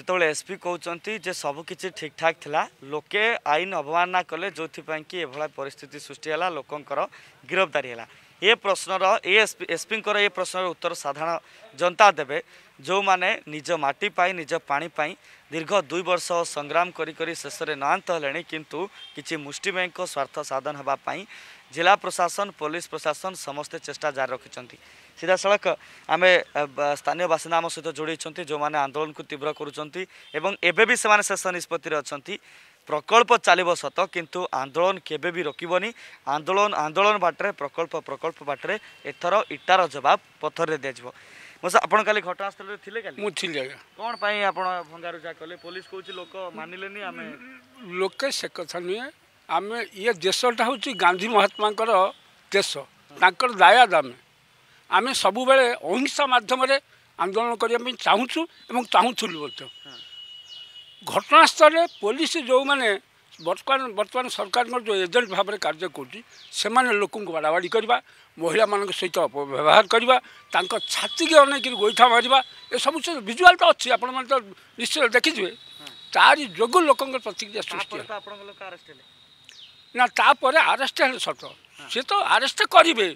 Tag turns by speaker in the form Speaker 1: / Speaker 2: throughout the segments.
Speaker 1: ଯେତେବେଳେ S P କହୁଛନ୍ତି ଯେ ସବୁକିଛି ଠିକ୍ଠାକ୍ ଥିଲା ଲୋକେ ଆଇନ ଅବମାନନା କଲେ ଯେଉଁଥିପାଇଁ କି ଏଭଳି ପରିସ୍ଥିତି ସୃଷ୍ଟି ହେଲା ଲୋକଙ୍କର ଗିରଫଦାରୀ ହେଲା ଏ ପ୍ରଶ୍ନର ଏ ଏସ୍ପି ଏସ୍ପିଙ୍କର ଏ ପ୍ରଶ୍ନର ଉତ୍ତର ସାଧାରଣ ଜନତା ଦେବେ ଯେଉଁମାନେ ନିଜ ମାଟି ପାଇଁ ନିଜ ପାଣି ପାଇଁ ଦୀର୍ଘ ଦୁଇ ବର୍ଷ ସଂଗ୍ରାମ କରି କରି ଶେଷରେ ନୟାନ୍ତ ହେଲେଣି କିନ୍ତୁ କିଛି ମୁଷ୍ଟିମେୟଙ୍କ ସ୍ୱାର୍ଥ ସାଧନ ହେବା ପାଇଁ जिला प्रशासन पुलिस प्रशासन समस्ते चेष्टा जारी सीधा सड़क आमे स्थानीय आम सहित जोड़ जो मैंने आंदोलन को तीव्र करेष निष्पत्ति अच्छा प्रकल्प चलो सत आंदोलन आन्दोलन के रोकि आंदोलन आंदोलन बाटे प्रकल्प प्रकल्प बाटे एथर इटार जवाब पथर दिया दिज्व आ घटनास्थल कहीँ
Speaker 2: भङ्गा ଆମେ ଇଏ ଦେଶଟା ହେଉଛି ଗାନ୍ଧୀ ମହାତ୍ମାଙ୍କର ଦେଶ ତାଙ୍କର ଦାୟାଦ ଆମେ ଆମେ ସବୁବେଳେ ଅହିଂସା ମାଧ୍ୟମରେ ଆନ୍ଦୋଳନ କରିବା ପାଇଁ ଚାହୁଁଛୁ ଏବଂ ଚାହୁଁଥିଲୁ ମଧ୍ୟ ଘଟଣାସ୍ଥଳରେ ପୋଲିସ ଯେଉଁମାନେ ବର୍ତ୍ତମାନ ବର୍ତ୍ତମାନ ସରକାରଙ୍କର ଯେଉଁ ଏଜେଣ୍ଟ ଭାବରେ କାର୍ଯ୍ୟ କରୁଛି ସେମାନେ ଲୋକଙ୍କୁ ବାଡ଼ାବାଡ଼ି କରିବା ମହିଳାମାନଙ୍କ ସହିତ ଅପବ୍ୟବହାର କରିବା ତାଙ୍କ ଛାତିକି ଅନେଇକିରି ଗୋଇଠା ମାରିବା ଏସବୁ ସେ ଭିଜୁଆଲ୍ ତ ଅଛି ଆପଣମାନେ ତ ନିଶ୍ଚୟ ଦେଖିଯିବେ ତାରି ଯୋଗୁଁ ଲୋକଙ୍କର ପ୍ରତିକ୍ରିୟା ସୃଷ୍ଟି
Speaker 1: ହେଲା
Speaker 2: ନା ତାପରେ ଆରେଷ୍ଟ ହେଲେ ସତ ସେ ତ ଆରେଷ୍ଟ କରିବେ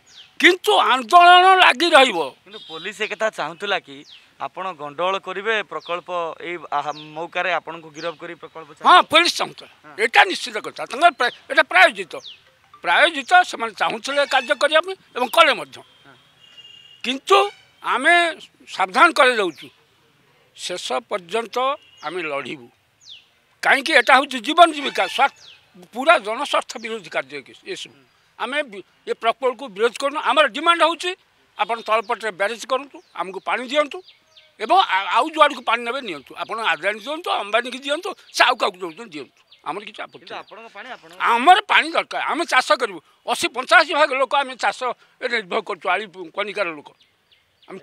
Speaker 2: କିନ୍ତୁ ଆନ୍ଦୋଳନ ଲାଗି ରହିବ
Speaker 1: କିନ୍ତୁ ପୋଲିସ ଏକଥା ଚାହୁଁଥିଲା କି ଆପଣ ଗଣ୍ଡଗୋଳ କରିବେ ପ୍ରକଳ୍ପ ଏଇ
Speaker 2: ମୌକାରେ ଆପଣଙ୍କୁ ଗିରଫ କରି ପ୍ରକଳ୍ପ ହଁ ପୋଲିସ ଚାହୁଁଥିଲା ଏଇଟା ନିଶ୍ଚିତ କଥା ତାଙ୍କର ଏଇଟା ପ୍ରାୟୋଜିତ ପ୍ରାୟୋଜିତ ସେମାନେ ଚାହୁଁଥିଲେ କାର୍ଯ୍ୟ କରିବା ପାଇଁ ଏବଂ କଲେ ମଧ୍ୟ କିନ୍ତୁ ଆମେ ସାବଧାନ କରିଦେଉଛୁ ଶେଷ ପର୍ଯ୍ୟନ୍ତ ଆମେ ଲଢ଼ିବୁ କାହିଁକି ଏଇଟା ହେଉଛି ଜୀବନ ଜୀବିକା ସ୍ୱାର୍ଥ पूरा जनस्वार्थ विरोधी कार्ज्योसँग आम प्रकल आम डिमान्ड हौँ आउन तलपट्टि व्यजु आमुक पायन्तु ए आउँ जुवाडीको पायन्तु आउँछ आदानी दिन्छु अम्बानी दिन्छु चाहिँ आउँ कहाँको दिनु आम दरकार आम चासु असी पचासी भाग लोके चास निर्भर गर्छु आलि कन्िकार
Speaker 3: लोक आम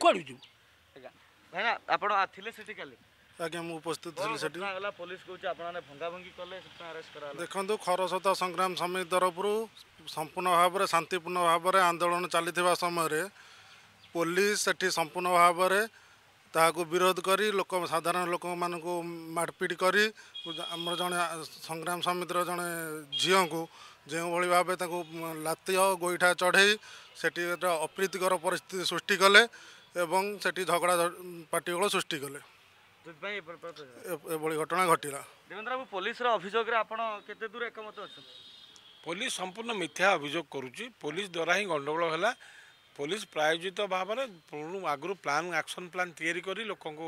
Speaker 3: ଆଜ୍ଞା ମୁଁ ଉପସ୍ଥିତ ଥିଲି ସେଠି
Speaker 1: ପୋଲିସ କହୁଛି ଆପଣମାନେ ଭଙ୍ଗାଭଙ୍ଗି କଲେ
Speaker 3: ଦେଖନ୍ତୁ ଖରସ୍ରୋତା ସଂଗ୍ରାମ ସମିତି ତରଫରୁ ସମ୍ପୂର୍ଣ୍ଣ ଭାବରେ ଶାନ୍ତିପୂର୍ଣ୍ଣ ଭାବରେ ଆନ୍ଦୋଳନ ଚାଲିଥିବା ସମୟରେ ପୋଲିସ ସେଠି ସମ୍ପୂର୍ଣ୍ଣ ଭାବରେ ତାହାକୁ ବିରୋଧ କରି ଲୋକ ସାଧାରଣ ଲୋକମାନଙ୍କୁ ମାଡ଼ପିଟ କରି ଆମର ଜଣେ ସଂଗ୍ରାମ ସମିତିର ଜଣେ ଝିଅଙ୍କୁ ଯେଉଁଭଳି ଭାବେ ତାକୁ ଲାତି ଗୋଇଠା ଚଢ଼େଇ ସେଠି ଗୋଟେ ଅପ୍ରୀତିକର ପରିସ୍ଥିତି ସୃଷ୍ଟି କଲେ ଏବଂ ସେଠି ଝଗଡ଼ା ପାଟିଗୋଳ ସୃଷ୍ଟି କଲେ
Speaker 1: ଏଭଳି
Speaker 3: ଘଟଣା ଘଟିଲା
Speaker 4: ଦେବେନ୍ଦ୍ର
Speaker 1: ବାବୁ ପୋଲିସର ଅଭିଯୋଗରେ ଆପଣ କେତେ ଦୂର ଏକମତ ଅଛନ୍ତି
Speaker 4: ପୋଲିସ ସମ୍ପୂର୍ଣ୍ଣ ମିଥ୍ୟା ଅଭିଯୋଗ କରୁଛି ପୋଲିସ ଦ୍ୱାରା ହିଁ ଗଣ୍ଡଗୋଳ ହେଲା ପୋଲିସ ପ୍ରାୟୋଜିତ ଭାବରେ ଆଗରୁ ପ୍ଲାନ୍ ଆକ୍ସନ୍ ପ୍ଲାନ୍ ତିଆରି କରି ଲୋକଙ୍କୁ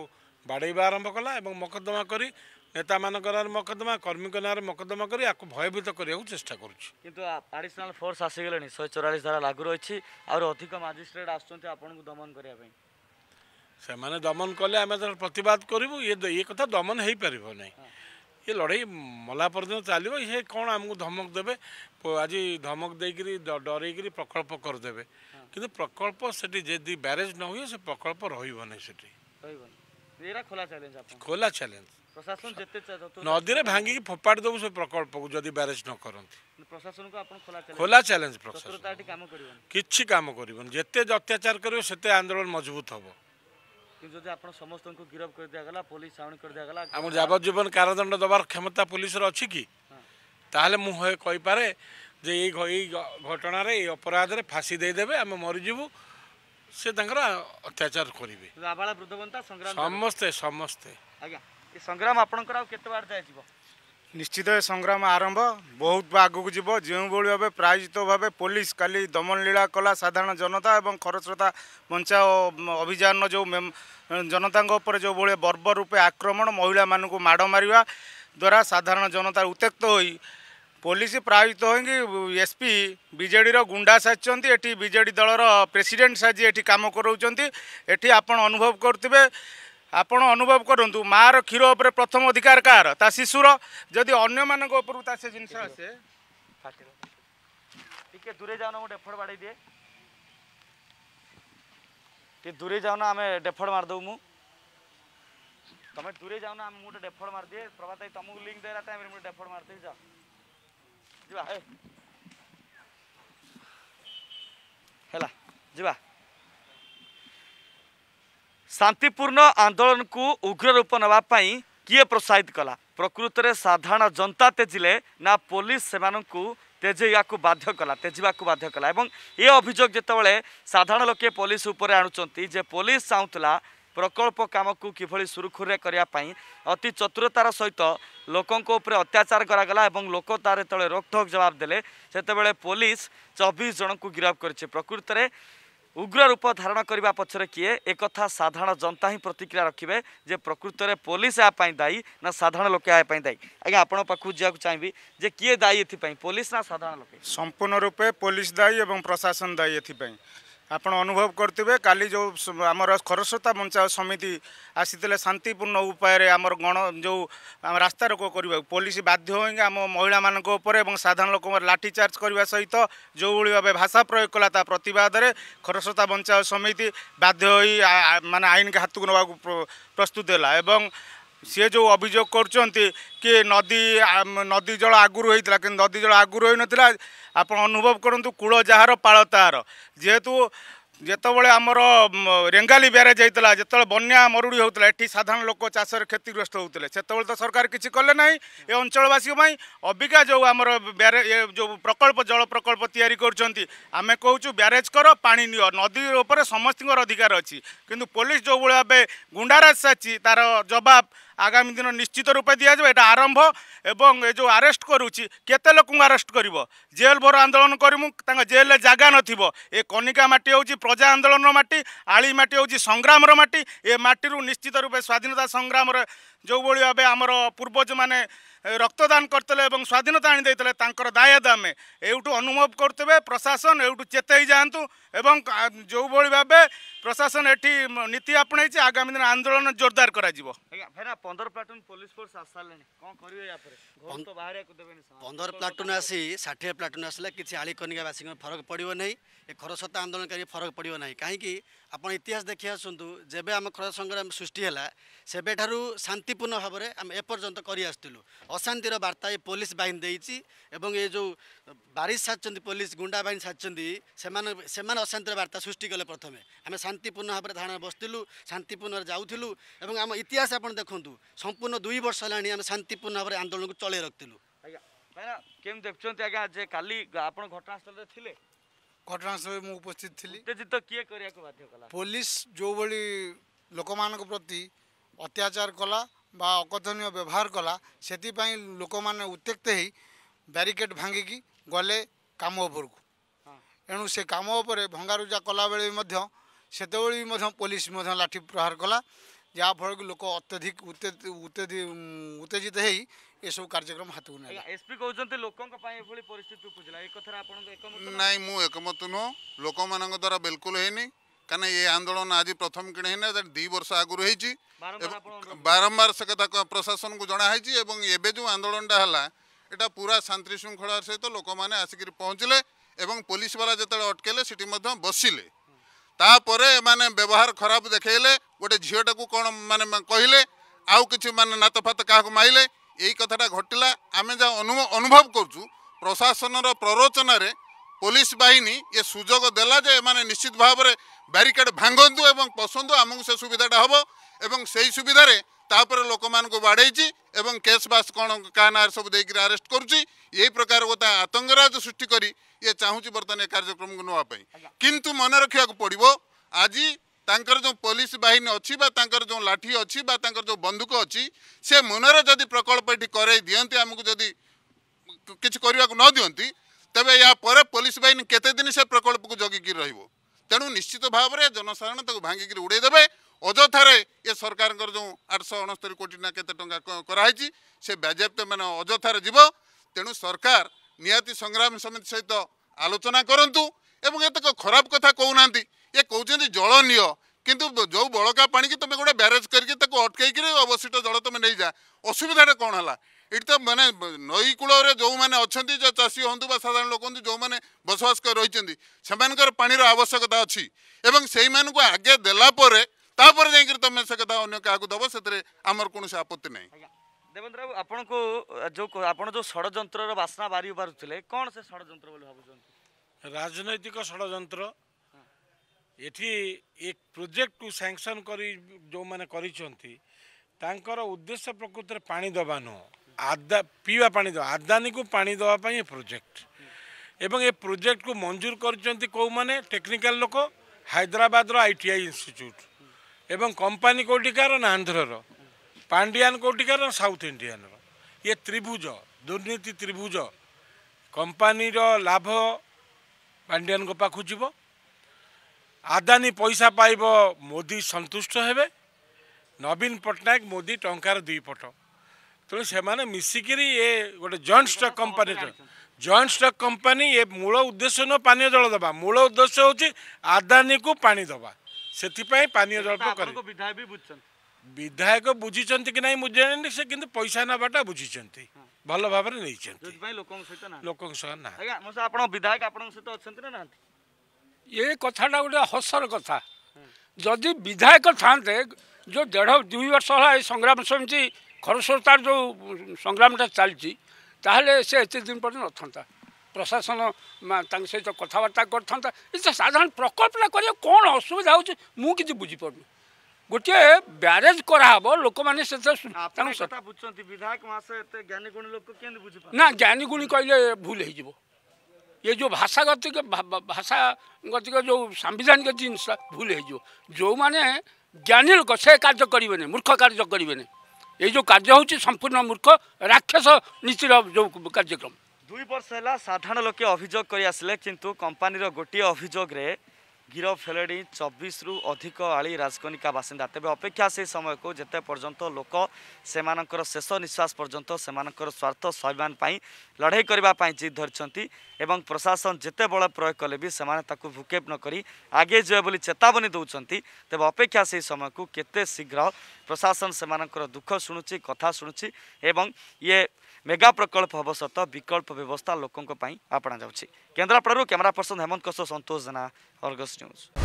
Speaker 4: ବାଡ଼େଇବା ଆରମ୍ଭ କଲା ଏବଂ ମକଦ୍ଦମା କରି ନେତାମାନଙ୍କ ନାଁରେ ମକଦ୍ଦମା କର୍ମୀଙ୍କ ନାଁରେ ମକଦ୍ଦମା କରି ଆକୁ ଭୟଭୀତ କରିବାକୁ ଚେଷ୍ଟା କରୁଛି
Speaker 1: କିନ୍ତୁ ଆଡ଼ିସନାଲ୍ ଫୋର୍ସ ଆସିଗଲେଣି ଶହେ ଚଉରାଳିଶ ଧାରା ଲାଗୁ ରହିଛି ଆହୁରି ଅଧିକ ମାଜିଷ୍ଟ୍ରେଟ୍ ଆସୁଛନ୍ତି ଆପଣଙ୍କୁ ଦମନ କରିବା ପାଇଁ
Speaker 4: से दमन कले आम प्रतिवाद करूँ ये ये कथा दमन हो पार ना ये लड़ाई मला पर चलो ये कौन आमको धमक देवे आज धमक देकर कि प्रकल्प करदे कि प्रकल्प से ब्यारेज न हुए से प्रकल्प रही से
Speaker 1: खोला चैलेंज नदी में भांगी
Speaker 4: फोपाड़ देव से प्रकल्प को जब ब्यारेज न
Speaker 1: करते खोला चैलेंज प्रशासन
Speaker 4: किसी करते अत्याचार करते आंदोलन मजबूत हाँ
Speaker 1: কিন্তু যদি আপনার সমস্ত গিরফ করে দিয়েগলা পুলিশ সাউন্ড করে দিয়েগলা
Speaker 4: আমার যাবজ্জীবন কারাদণ্ড দেবার ক্ষমতা পুলিশের অছি কি হ্যাঁ। তাহলে মু কইপারে যে এই এই ঘটনার এই অপরাধের ফাঁসি দেবে আমি মরিযু সে তাঁর অত্যাচার করবে
Speaker 1: আবালা বৃদ্ধবন্তা সংগ্রাম
Speaker 4: সমস্তে সমস্তে
Speaker 1: আজ্ঞা
Speaker 5: এই সংগ্রাম আপনার আর কতবার যায় যাব ନିଶ୍ଚିତ ସଂଗ୍ରାମ ଆରମ୍ଭ ବହୁତ ଆଗକୁ ଯିବ ଯେଉଁଭଳି ଭାବେ ପ୍ରାୟୋଜିତ ଭାବେ ପୋଲିସ କାଲି ଦମନଲୀଳା କଲା ସାଧାରଣ ଜନତା ଏବଂ ଖରସ୍ରୋତା ବଞ୍ଚାଅ ଅଭିଯାନର ଯେଉଁ ଜନତାଙ୍କ ଉପରେ ଯେଉଁଭଳି ବର୍ବ ରୂପେ ଆକ୍ରମଣ ମହିଳାମାନଙ୍କୁ ମାଡ଼ ମାରିବା ଦ୍ୱାରା ସାଧାରଣ ଜନତା ଉତ୍ତ୍ୟକ୍ତ ହୋଇ ପୋଲିସ ପ୍ରାୟୋଜିତ ହୋଇକି ଏସ୍ପି ବିଜେଡ଼ିର ଗୁଣ୍ଡା ସାଜିଛନ୍ତି ଏଠି ବିଜେଡ଼ି ଦଳର ପ୍ରେସିଡେଣ୍ଟ ସାଜି ଏଠି କାମ କରାଉଛନ୍ତି ଏଠି ଆପଣ ଅନୁଭବ କରୁଥିବେ ଆପଣ ଅନୁଭବ କରନ୍ତୁ ମାଆର କ୍ଷୀର ଉପରେ ପ୍ରଥମ ଅଧିକାର କାହାର ତା ଶିଶୁର ଯଦି ଅନ୍ୟମାନଙ୍କ ଉପରକୁ ତା ସେ ଜିନିଷ ଆସେ
Speaker 1: ଟିକେ ଦୂରେଇ ଯାଉନ ମୁଁ ଡେଫଡ଼ ବାଡ଼େଇ ଦିଏ ଟିକେ ଦୂରେଇ ଯାଉନ ଆମେ ଡେଫଡ଼ ମାରିଦେବୁ ମୁଁ ତମେ ଦୂରେଇ ଯାଉନ ଆମେ ମୁଁ ଗୋଟେ ଡେଫଡ଼ ମାରିଦିଏ ପ୍ରଭାତ ଭାଇ ତମକୁ ଲିଙ୍କ୍ ଦେଲା ଟାଇମ୍ରେ ମୁଁ ଡେଫଡ଼ ମାରିଦେବି ଯାଅ ଯିବା ହେଲା ଯିବା ଶାନ୍ତିପୂର୍ଣ୍ଣ ଆନ୍ଦୋଳନକୁ ଉଗ୍ର ରୂପ ନେବା ପାଇଁ କିଏ ପ୍ରୋତ୍ସାହିତ କଲା ପ୍ରକୃତରେ ସାଧାରଣ ଜନତା ତେଜିଲେ ନା ପୋଲିସ ସେମାନଙ୍କୁ ତେଜିବାକୁ ବାଧ୍ୟ କଲା ତେଜିବାକୁ ବାଧ୍ୟ କଲା ଏବଂ ଏ ଅଭିଯୋଗ ଯେତେବେଳେ ସାଧାରଣ ଲୋକେ ପୋଲିସ ଉପରେ ଆଣୁଛନ୍ତି ଯେ ପୋଲିସ ଚାହୁଁଥିଲା ପ୍ରକଳ୍ପ କାମକୁ କିଭଳି ସୁରୁଖୁରୁରେ କରିବା ପାଇଁ ଅତି ଚତୁରତାର ସହିତ ଲୋକଙ୍କ ଉପରେ ଅତ୍ୟାଚାର କରାଗଲା ଏବଂ ଲୋକ ତା'ର ଯେତେବେଳେ ରୋକଠୋକ୍ ଜବାବ ଦେଲେ ସେତେବେଳେ ପୋଲିସ ଚବିଶ ଜଣଙ୍କୁ ଗିରଫ କରିଛି ପ୍ରକୃତରେ ଉଗ୍ର ରୂପ ଧାରଣ କରିବା ପଛରେ କିଏ ଏକଥା ସାଧାରଣ ଜନତା ହିଁ ପ୍ରତିକ୍ରିୟା ରଖିବେ ଯେ ପ୍ରକୃତରେ ପୋଲିସ ଏହା ପାଇଁ ଦାୟୀ ନା ସାଧାରଣ ଲୋକେ ଏହା ପାଇଁ ଦାୟୀ ଆଜ୍ଞା ଆପଣଙ୍କ ପାଖକୁ ଯିବାକୁ ଚାହିଁବି ଯେ କିଏ ଦାୟୀ ଏଥିପାଇଁ ପୋଲିସ ନା ସାଧାରଣ ଲୋକେ
Speaker 5: ସମ୍ପୂର୍ଣ୍ଣ ରୂପେ ପୋଲିସ ଦାୟୀ ଏବଂ ପ୍ରଶାସନ ଦାୟୀ ଏଥିପାଇଁ ଆପଣ ଅନୁଭବ କରୁଥିବେ କାଲି ଯେଉଁ ଆମର ଖରସ୍ରୋତା ବଞ୍ଚାଅ ସମିତି ଆସିଥିଲେ ଶାନ୍ତିପୂର୍ଣ୍ଣ ଉପାୟରେ ଆମର ଗଣ ଯେଉଁ ଆମ ରାସ୍ତାରୋକ କରିବାକୁ ପୋଲିସ ବାଧ୍ୟ ହୋଇକି ଆମ ମହିଳାମାନଙ୍କ ଉପରେ ଏବଂ ସାଧାରଣ ଲୋକଙ୍କର ଲାଠିଚାର୍ଜ କରିବା ସହିତ ଯେଉଁଭଳି ଭାବେ ଭାଷା ପ୍ରୟୋଗ କଲା ତା ପ୍ରତିବାଦରେ ଖରସ୍ରୋତା ବଞ୍ଚାଅ ସମିତି ବାଧ୍ୟ ହୋଇ ମାନେ ଆଇନକୁ ହାତକୁ ନେବାକୁ ପ୍ରସ୍ତୁତ ହେଲା ଏବଂ সে যে অভিযোগ করছেন কি নদী নদী জল আগুর হয়েছিল কিন্তু নদী জল আগুর হয়ে নাই আপনার অনুভব করতু কূল যাহার পাড় তাহার যেহেতু যেতবে আমার রেঙ্গালি ব্যারেজ হয়েছিল যেত বন্যা মরুড়ি হোলা এটি সাধারণ লোক চাষের ক্ষতিগ্রস্ত হোলে সেতবে তো সরকার কিছু কলে না এ অঞ্চলবাসী অবিকা যে আমার ব্যারেজ যে প্রকল্প জল প্রকল্প তৈরি করছেন আমি কৌছু ব্যারেজ কর পাড়ি নিও নদী উপরে সমস্ত অধিকার অনেক পুলিশ যেভাবে গুন্ডারাজ সাচি তার জবাব ଆଗାମୀ ଦିନ ନିଶ୍ଚିତ ରୂପେ ଦିଆଯିବ ଏଇଟା ଆରମ୍ଭ ଏବଂ ଏ ଯେଉଁ ଆରେଷ୍ଟ କରୁଛି କେତେ ଲୋକଙ୍କୁ ଆରେଷ୍ଟ କରିବ ଜେଲ୍ ଭରୋ ଆନ୍ଦୋଳନ କରିମୁ ତାଙ୍କ ଜେଲ୍ରେ ଜାଗା ନଥିବ ଏ କନିକା ମାଟି ହେଉଛି ପ୍ରଜା ଆନ୍ଦୋଳନର ମାଟି ଆଳି ମାଟି ହେଉଛି ସଂଗ୍ରାମର ମାଟି ଏ ମାଟିରୁ ନିଶ୍ଚିତ ରୂପେ ସ୍ୱାଧୀନତା ସଂଗ୍ରାମରେ ଯେଉଁଭଳି ଭାବେ ଆମର ପୂର୍ବଜମାନେ রক্তদান করলে এবং স্বাধীনতা আনিদেলে তাঁর দায়াদ আমি এইটু অনুভব করুবে প্রশাসন এইটু চেতাই যাতে এবং যেভাবে ভাবে প্রশাসন এটি নীতি আপনাইছে আগামী দিন আন্দোলন জোরদার করা
Speaker 1: পনের প্লাটুন পুলিশ ফোর্স আসলে
Speaker 5: পনের প্লাটুন
Speaker 2: আসি ষাঠিয়ে প্লাটুন আসলে কিছু আলিকনিকাবাসী ফরক পড়ব না এ খরস্রোতা আন্দোলনকারী ফরক পড়ব না কী আপনার ইতিহাস দেখি আসন্তু যেবে আম খরচ সংগ্রাম সৃষ্টি হল সেবেঠার শান্তিপূর্ণ ভাবে আমি এপর্যন্ত করে আসুলু अशान्तिर वार्ता पोलिस बाहिनी यारिस सा पोलिस गुन्डाबान सिक्स अशान्तिर वार्ता सृष्टि कले प्रथम आम शान्तिपूर्ण भावना थाहा शांतिपूर्ण शान्तिपूर्ण जाउँ एम इतिहास आउँछु संपूर्ण दुई वर्ष होला नि शान्तिपूर्ण भावना आन्दोलनको चलै रकि
Speaker 1: के घटनास्थल
Speaker 2: उपस्थित
Speaker 5: पुलिस जो भो म प्रति अत्याचार कला বা ଅକଥନୀୟ ବ୍ୟବହାର କଲା ସେଥିପାଇଁ ଲୋକମାନେ ଉତ୍ତ୍ୟକ୍ତ ହେଇ ବ୍ୟାରିକେଡ଼ ଭାଙ୍ଗିକି ଗଲେ କାମ ଉପରକୁ ଏଣୁ ସେ କାମ ଉପରେ ଭଙ୍ଗାରୁଜା କଲାବେଳେ ବି ମଧ୍ୟ ସେତେବେଳେ ବି ମଧ୍ୟ ପୋଲିସ ମଧ୍ୟ ଲାଠି ପ୍ରହାର କଲା ଯାହାଫଳରେ ଲୋକ ଅତ୍ୟଧିକ
Speaker 3: ଉତ୍ତେଜିତ ହେଇ ଏସବୁ କାର୍ଯ୍ୟକ୍ରମ ହାତକୁ ନେଲେ
Speaker 1: ଏସ୍ପି କହୁଛନ୍ତି ଲୋକଙ୍କ ପାଇଁ ଏଭଳି ପରିସ୍ଥିତି ଉପୁଜିଲା ଏ କଥାରେ ଆପଣଙ୍କ ନାଇଁ
Speaker 3: ମୁଁ ଏକମତ ନୁହଁ ଲୋକମାନଙ୍କ ଦ୍ୱାରା ବିଲକୁଲ ହେଇନି କାରଣ ଏ ଆନ୍ଦୋଳନ ଆଜି ପ୍ରଥମ କିଣି ହେଇନା ଦୁଇ ବର୍ଷ ଆଗରୁ ହେଇଛି ବାରମ୍ବାର ସେ କଥା ପ୍ରଶାସନକୁ ଜଣାହେଇଛି ଏବଂ ଏବେ ଯେଉଁ ଆନ୍ଦୋଳନଟା ହେଲା ଏଇଟା ପୁରା ଶାନ୍ତି ଶୃଙ୍ଖଳାର ସହିତ ଲୋକମାନେ ଆସିକରି ପହଞ୍ଚିଲେ ଏବଂ ପୋଲିସବାଲା ଯେତେବେଳେ ଅଟକେଇଲେ ସେଠି ମଧ୍ୟ ବସିଲେ ତାପରେ ଏମାନେ ବ୍ୟବହାର ଖରାପ ଦେଖେଇଲେ ଗୋଟେ ଝିଅଟାକୁ କ'ଣ ମାନେ କହିଲେ ଆଉ କିଛି ମାନେ ନାତଫାତ କାହାକୁ ମାଇଲେ ଏଇ କଥାଟା ଘଟିଲା ଆମେ ଯାହା ଅନୁଭବ କରୁଛୁ ପ୍ରଶାସନର ପ୍ରରୋଚନାରେ ପୋଲିସ ବାହିନୀ ଏ ସୁଯୋଗ ଦେଲା ଯେ ଏମାନେ ନିଶ୍ଚିତ ଭାବରେ ବ୍ୟାରିକେଡ୍ ଭାଙ୍ଗନ୍ତୁ ଏବଂ ପଶନ୍ତୁ ଆମକୁ ସେ ସୁବିଧାଟା ହେବ ଏବଂ ସେଇ ସୁବିଧାରେ ତାପରେ ଲୋକମାନଙ୍କୁ ବାଡ଼େଇଛି ଏବଂ କେସ୍ ବାସ୍ କ'ଣ କାହା ନାଁରେ ସବୁ ଦେଇକରି ଆରେଷ୍ଟ କରୁଛି ଏହି ପ୍ରକାର ଗୋଟେ ଆତଙ୍କରାଜ ସୃଷ୍ଟି କରି ଇଏ ଚାହୁଁଛି ବର୍ତ୍ତମାନ ଏ କାର୍ଯ୍ୟକ୍ରମକୁ ନେବା ପାଇଁ କିନ୍ତୁ ମନେ ରଖିବାକୁ ପଡ଼ିବ ଆଜି ତାଙ୍କର ଯେଉଁ ପୋଲିସ ବାହିନୀ ଅଛି ବା ତାଙ୍କର ଯେଉଁ ଲାଠି ଅଛି ବା ତାଙ୍କର ଯେଉଁ ବନ୍ଧୁକ ଅଛି ସେ ମନରେ ଯଦି ପ୍ରକଳ୍ପ ଏଠି କରାଇ ଦିଅନ୍ତି ଆମକୁ ଯଦି କିଛି କରିବାକୁ ନ ଦିଅନ୍ତି ତେବେ ଏହା ପରେ ପୋଲିସ ବାହିନୀ କେତେ ଦିନ ସେ ପ୍ରକଳ୍ପକୁ ଜଗିକି ରହିବ ତେଣୁ ନିଶ୍ଚିତ ଭାବରେ ଜନସାଧାରଣ ତାକୁ ଭାଙ୍ଗିକିରି ଉଡ଼େଇଦେବେ ଅଯଥାରେ ଏ ସରକାରଙ୍କର ଯେଉଁ ଆଠଶହ ଅଣସ୍ତରୀ କୋଟି ନା କେତେ ଟଙ୍କା କରାହେଇଛି ସେ ବାଜ୍ୟାପ୍ତ ମାନେ ଅଯଥାରେ ଯିବ ତେଣୁ ସରକାର ନିହାତି ସଂଗ୍ରାମ ସମିତି ସହିତ ଆଲୋଚନା କରନ୍ତୁ ଏବଂ ଏତକ ଖରାପ କଥା କହୁନାହାନ୍ତି ଏ କହୁଛନ୍ତି ଜଳ ନିଅ କିନ୍ତୁ ଯେଉଁ ବଳକା ପାଣିକି ତୁମେ ଗୋଟେ ବ୍ୟାରେଜ୍ କରିକି ତାକୁ ଅଟକେଇକିରି ଅବଶିଷ୍ଟ ଜଳ ତୁମେ ନେଇଯା ଅସୁବିଧାଟା କ'ଣ ହେଲା तो मैंने नईकूल जो मैंने अच्छा चाषी हूँ साधारण लोक हूँ जो मैंने बसवास कर रही से पाणी आवश्यकता अच्छी से आगे देलापर तापर जा तुम से कथा अगर क्या दब से आमर कौन से आपत्ति ना
Speaker 1: देवेंद्र बाबू आप जो आप जो षड़ बासना बारि पारे कौन से षड़
Speaker 4: राजनैतिक षड़ ये एक प्रोजेक्ट को सैंक्शन कर जो मैंने करदेश उद्देश्य प्रकृत पा दबा नुह ଆଦା ପିଇବା ପାଣି ଦେବା ଆଦାନୀକୁ ପାଣି ଦେବା ପାଇଁ ଏ ପ୍ରୋଜେକ୍ଟ ଏବଂ ଏ ପ୍ରୋଜେକ୍ଟକୁ ମଞ୍ଜୁର କରିଛନ୍ତି କେଉଁମାନେ ଟେକ୍ନିକାଲ ଲୋକ ହାଇଦ୍ରାବାଦର ଆଇ ଟି ଆଇ ଇନଷ୍ଟିଚ୍ୟୁଟ୍ ଏବଂ କମ୍ପାନୀ କେଉଁଠିକାର ନା ଆନ୍ଧ୍ରର ପାଣ୍ଡିଆନ କେଉଁଠିକାର ନା ସାଉଥ ଇଣ୍ଡିଆନର ଇଏ ତ୍ରିଭୁଜ ଦୁର୍ନୀତି ତ୍ରିଭୁଜ କମ୍ପାନୀର ଲାଭ ପାଣ୍ଡିଆନଙ୍କ ପାଖକୁ ଯିବ ଆଦାନୀ ପଇସା ପାଇବ ମୋଦି ସନ୍ତୁଷ୍ଟ ହେବେ ନବୀନ ପଟ୍ଟନାୟକ ମୋଦି ଟଙ୍କାର ଦୁଇପଟ ତେଣୁ ସେମାନେ ମିଶିକିରି ଏ ଗୋଟେ ଜଏଣ୍ଟ ଷ୍ଟକ୍ କମ୍ପାନୀର ଜଏଣ୍ଟ ଷ୍ଟକ୍ କମ୍ପାନୀ ଏ ମୂଳ ଉଦ୍ଦେଶ୍ୟ ନୁହଁ ପାନୀୟ ଜଳ ଦେବା ମୂଳ ଉଦ୍ଦେଶ୍ୟ ହେଉଛି ଆଦାନୀକୁ ପାଣି ଦେବା ସେଥିପାଇଁ ପାନୀୟ ଜଳ ବିଧାୟକ ବୁଝିଛନ୍ତି କି ନାହିଁ ମୁଁ ଜାଣିନି ସେ କିନ୍ତୁ ପଇସା ନେବାଟା ବୁଝିଛନ୍ତି ଭଲ ଭାବରେ ନେଇଛନ୍ତି ଲୋକଙ୍କ ସହ ନା
Speaker 2: ଆପଣ ବିଧାୟକ ଆପଣଙ୍କ ସହିତ ଅଛନ୍ତି ଏ କଥାଟା ଗୋଟେ ହସର କଥା ଯଦି ବିଧାୟକ ଥାନ୍ତେ ଯେଉଁ ଦେଢ଼ ଦୁଇ ବର୍ଷ ହେଲା ଏଇ ସଂଗ୍ରାମ ସମିତି ଖରସ୍ରୋତ ତାର ଯେଉଁ ସଂଗ୍ରାମଟା ଚାଲିଛି ତାହେଲେ ସେ ଏତେ ଦିନ ପରେ ନଥାନ୍ତା ପ୍ରଶାସନ ତାଙ୍କ ସହିତ କଥାବାର୍ତ୍ତା କରିଥାନ୍ତା ଏ ସାଧାରଣ ପ୍ରକଳ୍ପଟା କରିବା କ'ଣ ଅସୁବିଧା ହେଉଛି ମୁଁ କିଛି ବୁଝିପାରୁନି ଗୋଟିଏ ବ୍ୟାରେଜ୍ କରାହେବ ଲୋକମାନେ ସେଥିରେ
Speaker 1: ବୁଝୁଛନ୍ତି ବିଧାୟକ ମାସେ ଏତେ ଜ୍ଞାନୀ ଗୁଣୀ ଲୋକ କେମିତି ବୁଝିପାର
Speaker 2: ନା ଜ୍ଞାନୀ ଗୁଣୀ କହିଲେ ଭୁଲ ହେଇଯିବ ये जो भाषागतिक भाषागतिक जो ସାମ୍ବିଧାନିକ ଜିନିଷ ଭୁଲ ହେଇଯିବ ଯେଉଁମାନେ ଜ୍ଞାନୀ ଲୋକ ସେ କାର୍ଯ୍ୟ କରିବେନି ମୂର୍ଖ କାର୍ଯ୍ୟ କରିବେନି ଏଇ ଯେଉଁ କାର୍ଯ୍ୟ ହେଉଛି ସମ୍ପୂର୍ଣ୍ଣ ମୂର୍ଖ ରାକ୍ଷସ ନୀତିର ଯେଉଁ କାର୍ଯ୍ୟକ୍ରମ
Speaker 1: ଦୁଇ ବର୍ଷ ହେଲା ସାଧାରଣ ଲୋକେ ଅଭିଯୋଗ କରିଆସିଲେ କିନ୍ତୁ କମ୍ପାନୀର ଗୋଟିଏ ଅଭିଯୋଗରେ গিরফ ହେଲେଣି ଚବିଶରୁ ଅଧିକ ଆଳି ରାଜକନିକା ବାସିନ୍ଦା ତେବେ ଅପେକ୍ଷା ସେହି ସମୟକୁ ଯେତେ ପର୍ଯ୍ୟନ୍ତ ଲୋକ ସେମାନଙ୍କର ଶେଷ ନିଶ୍ୱାସ ପର୍ଯ୍ୟନ୍ତ ସେମାନଙ୍କର ସ୍ୱାର୍ଥ ସ୍ୱାଭିମାନ ପାଇଁ ଲଢ଼େଇ କରିବା ପାଇଁ ଜିଦ୍ ଧରିଛନ୍ତି ଏବଂ ପ୍ରଶାସନ ଯେତେ ବଳ ପ୍ରୟୋଗ କଲେ ବି ସେମାନେ ତାକୁ ଭୁକେପ ନକରି ଆଗେଇ ଯିବେ ବୋଲି ଚେତାବନୀ ଦେଉଛନ୍ତି ତେବେ ଅପେକ୍ଷା ସେହି ସମୟକୁ କେତେ ଶୀଘ୍ର ପ୍ରଶାସନ ସେମାନଙ୍କର ଦୁଃଖ ଶୁଣୁଛି କଥା ଶୁଣୁଛି ଏବଂ ଇଏ মেগা প্রকল্প হব সত বিকল্প ব্যবস্থা লোক আপণা যাচ্ছে কেন্দ্রাপড়ু ক্যামেরা পর্সন হেমন্ত কোষ সন্তোষ জেনা Argos News.